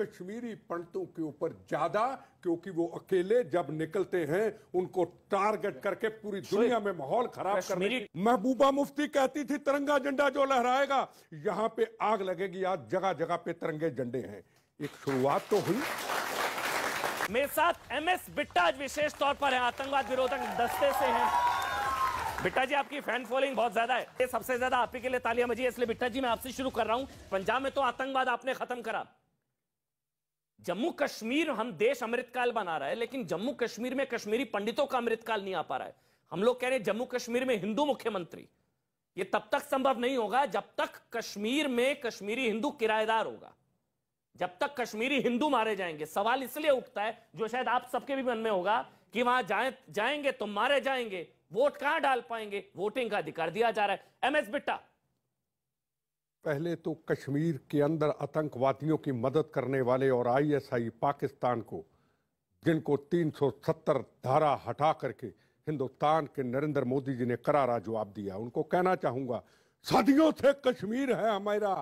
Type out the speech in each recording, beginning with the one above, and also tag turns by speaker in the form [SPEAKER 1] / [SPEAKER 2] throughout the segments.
[SPEAKER 1] कश्मीरी पंडितों के ऊपर ज्यादा क्योंकि वो अकेले जब निकलते हैं उनको टारगेट करके पूरी दुनिया में माहौल खराब करने महबूबा मुफ्ती कहती थी तिरंगा झंडा जो लहराएगा यहाँ पे आग लगेगी आज जगह जगह पे तिरंगे झंडे हैं
[SPEAKER 2] एक शुरुआत तो हुई मेरे साथ एम एस बिट्टा विशेष तौर पर है आतंकवाद विरोधक दस्ते से हैं बिट्टा जी आपकी फैन फॉलोइंग बहुत ज्यादा है सबसे ज्यादा आप ही के लिए तालियां बजी है इसलिए बिट्टा जी मैं आपसे शुरू कर रहा हूँ पंजाब में तो आतंकवाद आपने खत्म करा जम्मू कश्मीर हम देश अमृतकाल बना रहा है लेकिन जम्मू कश्मीर में कश्मीरी पंडितों का अमृतकाल नहीं आ पा रहा है हम लोग कह रहे हैं जम्मू कश्मीर में हिंदू मुख्यमंत्री ये तब तक संभव नहीं होगा जब तक कश्मीर में कश्मीरी हिंदू किराएदार होगा जब तक कश्मीरी हिंदू मारे जाएंगे सवाल इसलिए उठता है जो शायद आप सबके भी मन में होगा कि वहां जाए जाएंगे तो मारे जाएंगे वोट कहां डाल पाएंगे वोटिंग का अधिकार दिया जा रहा है एम एस बिट्टा
[SPEAKER 1] पहले तो कश्मीर के अंदर आतंकवादियों की मदद करने वाले और आईएसआई पाकिस्तान को जिनको 370 धारा हटा करके हिंदुस्तान के नरेंद्र मोदी जी ने करारा जवाब दिया उनको कहना चाहूंगा सदियों से कश्मीर है हमारा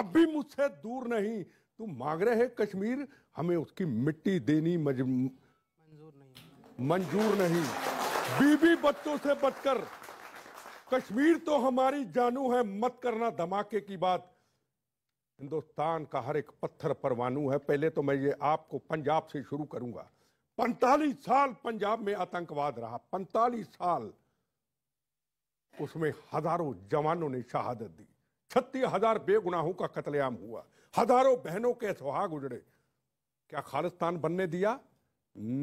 [SPEAKER 1] अब भी मुझसे दूर नहीं तुम मांग रहे हैं कश्मीर हमें उसकी मिट्टी देनी मंजूर नहीं मंजूर नहीं बीबी बच्चों से बचकर कश्मीर तो हमारी जानू है मत करना धमाके की बात हिंदुस्तान का हर एक पत्थर परवानू है पहले तो मैं ये आपको पंजाब से शुरू करूंगा पैंतालीस साल पंजाब में आतंकवाद रहा पैंतालीस साल उसमें हजारों जवानों ने शहादत दी छत्तीस हजार बेगुनाहों का कतलेआम हुआ हजारों बहनों के सुहाग उजड़े क्या खालिस्तान बनने दिया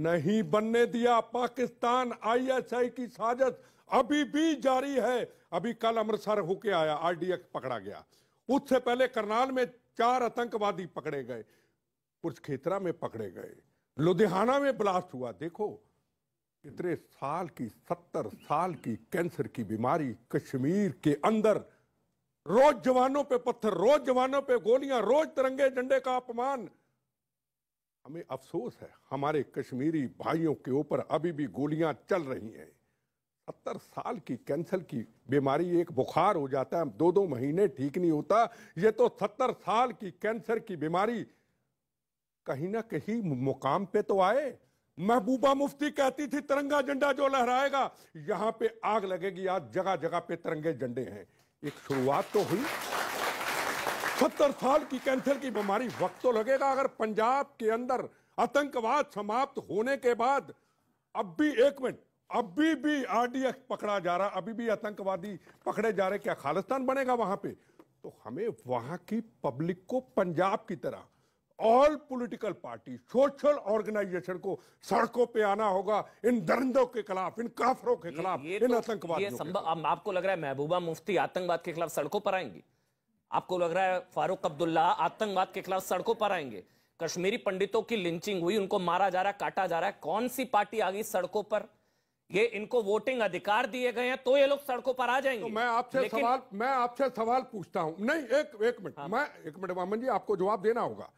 [SPEAKER 1] नहीं बनने दिया पाकिस्तान आईएसआई की साजिश अभी भी जारी है अभी कल अमृतसर होके आया आरडीएक्स पकड़ा गया उससे पहले करनाल में चार आतंकवादी पकड़े गए कुछ खेतरा में पकड़े गए लुधियाना में ब्लास्ट हुआ देखो इतने साल की सत्तर साल की कैंसर की बीमारी कश्मीर के अंदर रोज जवानों पे पत्थर रोज जवानों पे गोलियां रोज तिरंगे झंडे का अपमान हमें अफसोस है हमारे कश्मीरी भाइयों के ऊपर अभी भी गोलियां चल रही हैं सत्तर साल की कैंसर की बीमारी एक बुखार हो जाता है दो दो महीने ठीक नहीं होता ये तो सत्तर साल की कैंसर की बीमारी कहीं ना कहीं मुकाम पे तो आए महबूबा मुफ्ती कहती थी तिरंगा झंडा जो लहराएगा यहां पे आग लगेगी आज जगह जगह पे तिरंगे झंडे हैं एक शुरुआत तो हुई सत्तर साल की कैंसर की बीमारी वक्त तो लगेगा अगर पंजाब के अंदर आतंकवाद समाप्त होने के बाद अब भी एक मिनट अभी भी आरडीएक्स पकड़ा जा रहा अभी भी आतंकवादी पकड़े जा रहे क्या खालिस्तान बनेगा वहां पे तो हमें वहां की पब्लिक को पंजाब की तरह all political party social organisation को सड़कों पे आना होगा इन दरिंदों के खिलाफ इन काफरों के खिलाफ इन तो,
[SPEAKER 2] आपको लग रहा है महबूबा मुफ्ती आतंकवाद के खिलाफ सड़कों पर आएंगी आपको लग रहा है फारूक अब्दुल्ला आतंकवाद के खिलाफ सड़कों पर आएंगे कश्मीरी पंडितों की लिंचिंग हुई उनको मारा जा रहा है काटा जा रहा है कौन सी पार्टी आ गई सड़कों पर ये इनको वोटिंग अधिकार दिए गए हैं तो ये लोग सड़कों पर आ तो जाएंगे तो मैं आपसे लेकिन... सवाल मैं
[SPEAKER 1] आपसे सवाल पूछता हूं नहीं एक एक मिनट हाँ। मैं एक मिनट वामन जी आपको जवाब देना होगा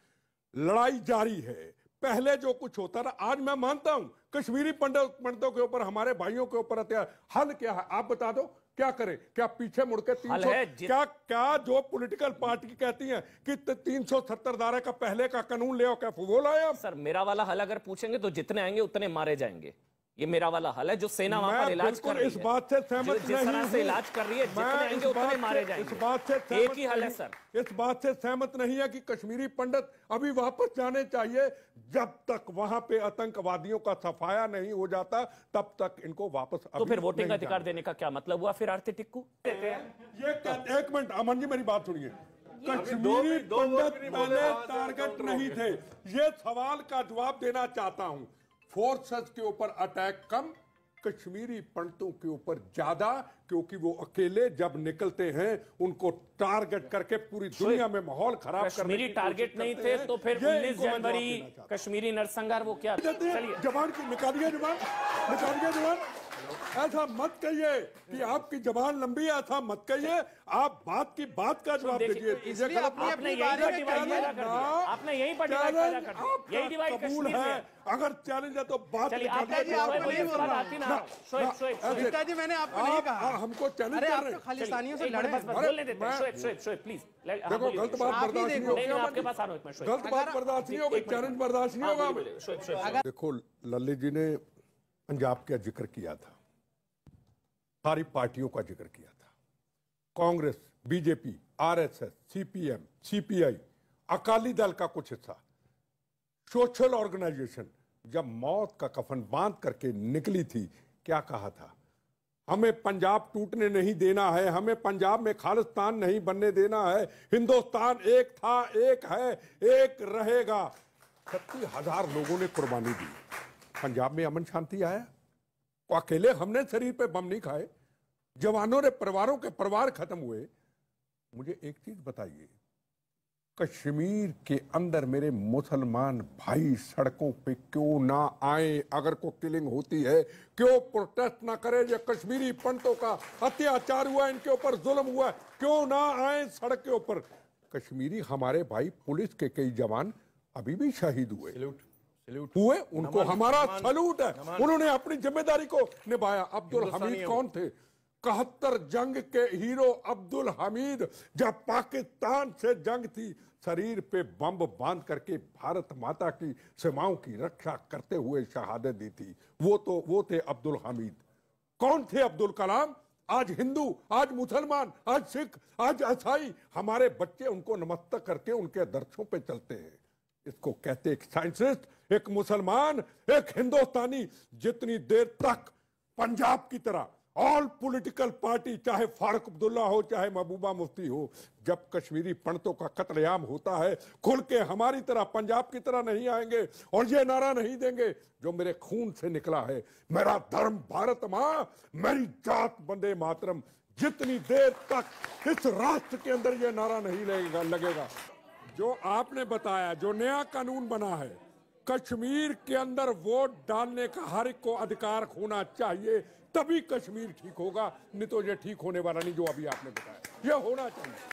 [SPEAKER 1] लड़ाई जारी है पहले जो कुछ होता था आज मैं मानता हूं कश्मीरी पंडित पंडितों के ऊपर हमारे भाइयों के ऊपर हत्यार हल क्या है आप बता दो क्या करें क्या पीछे मुड़के तीन सौ क्या क्या जो पॉलिटिकल पार्टी कहती है कि तीन सौ सत्तर धारा का पहले का
[SPEAKER 2] कानून ले आओ क्या वो लाया सर मेरा वाला हल अगर पूछेंगे तो जितने आएंगे उतने मारे जाएंगे ये मेरा वाला हल है जो सेना वहां पर इलाज कर रही है इस बात से सहमत जिस तरह से इलाज कर रही है जितने आएंगे उतने मारे जाएंगे इस बात से एक ही हल है सर
[SPEAKER 1] इस बात से सहमत नहीं है कि कश्मीरी पंडित अभी वापस जाने चाहिए जब तक वहां पे आतंकवादियों का सफाया नहीं हो जाता तब तक इनको वापस तो फिर वोटिंग अधिकार
[SPEAKER 2] देने का क्या मतलब हुआ फिर आरती टिक्कू ये
[SPEAKER 1] एक मिनट अमन जी मेरी बात सुनिए कश्मीरी पंडित वाले टारगेट नहीं थे ये सवाल का जवाब देना चाहता हूँ फोर्सेस के ऊपर अटैक कम कश्मीरी पंडितों के ऊपर ज्यादा क्योंकि वो अकेले जब निकलते हैं उनको टारगेट करके पूरी दुनिया में माहौल खराब कश्मीरी टारगेट नहीं थे तो फिर उन्नीस जनवरी
[SPEAKER 2] कश्मीरी नरसंहार वो क्या चलिए जवान निकालिए जवान
[SPEAKER 1] निकालिए जवान ऐसा मत कहिए कि हाँ। आपकी जबान लंबी है ऐसा मत कहिए आप बात की बात का जवाब दीजिए आपने यही कबूल है अगर चैलेंज है तो बात जी मैंने आपको नहीं कहा हमको चैलेंज तो खालिस्तानियों से
[SPEAKER 2] प्लीज देखो गलत बात बर्दाश्त नहीं होगी गलत बात बर्दाश्त नहीं होगी चैलेंज बर्दाश्त नहीं होगा
[SPEAKER 1] देखो लल्ली जी ने पंजाब का जिक्र किया था सारी पार्टियों का जिक्र किया था Congress BJP RSS CPM CPI Akali Dal का कुछ हिस्सा सोशल ऑर्गेनाइजेशन जब मौत का कफन बांध करके निकली थी क्या कहा था हमें पंजाब टूटने नहीं देना है हमें पंजाब में खालिस्तान नहीं बनने देना है हिंदुस्तान एक था एक है एक रहेगा छत्तीस हजार लोगों ने कुर्बानी दी पंजाब में अमन शांति आया और अकेले हमने शरीर पे बम नहीं खाए जवानों ने परिवारों के परिवार खत्म हुए मुझे एक चीज बताइए कश्मीर के अंदर मेरे मुसलमान भाई सड़कों पे क्यों ना आए अगर को किलिंग होती है क्यों प्रोटेस्ट ना करे ये कश्मीरी पंडितों का अत्याचार हुआ इनके ऊपर जुल्म हुआ क्यों ना आए सड़क के ऊपर कश्मीरी हमारे भाई पुलिस के कई जवान अभी भी शहीद हुए हुए उनको हमारा सलूट अच्छा है उन्होंने अपनी जिम्मेदारी को निभाया अब्दुल हमीद कौन थे कहत्तर जंग के हीरो अब्दुल हमीद जब पाकिस्तान से जंग थी शरीर पे बम बांध करके भारत माता की सीमाओं की रक्षा करते हुए शहादत दी थी वो तो वो थे अब्दुल हमीद कौन थे अब्दुल कलाम आज हिंदू आज मुसलमान आज सिख आज ईसाई हमारे बच्चे उनको नमस्तक करके उनके दर्शों पे चलते हैं इसको कहते एक साइंसिस्ट एक मुसलमान एक हिंदुस्तानी जितनी देर तक पंजाब की तरह ऑल पॉलिटिकल पार्टी चाहे फारूक अब्दुल्ला हो चाहे महबूबा मुफ्ती हो जब कश्मीरी पंडितों का कत्लेआम होता है खुल के हमारी तरह पंजाब की तरह नहीं आएंगे और ये नारा नहीं देंगे जो मेरे खून से निकला है मेरा धर्म भारत मां मेरी जात बंदे मातरम जितनी देर तक इस राष्ट्र के अंदर यह नारा नहीं लगेगा लगेगा जो आपने बताया जो नया कानून बना है कश्मीर के अंदर वोट डालने का हर एक को अधिकार होना चाहिए तभी कश्मीर ठीक होगा नहीं तो ये ठीक होने वाला नहीं जो अभी आपने बताया ये होना चाहिए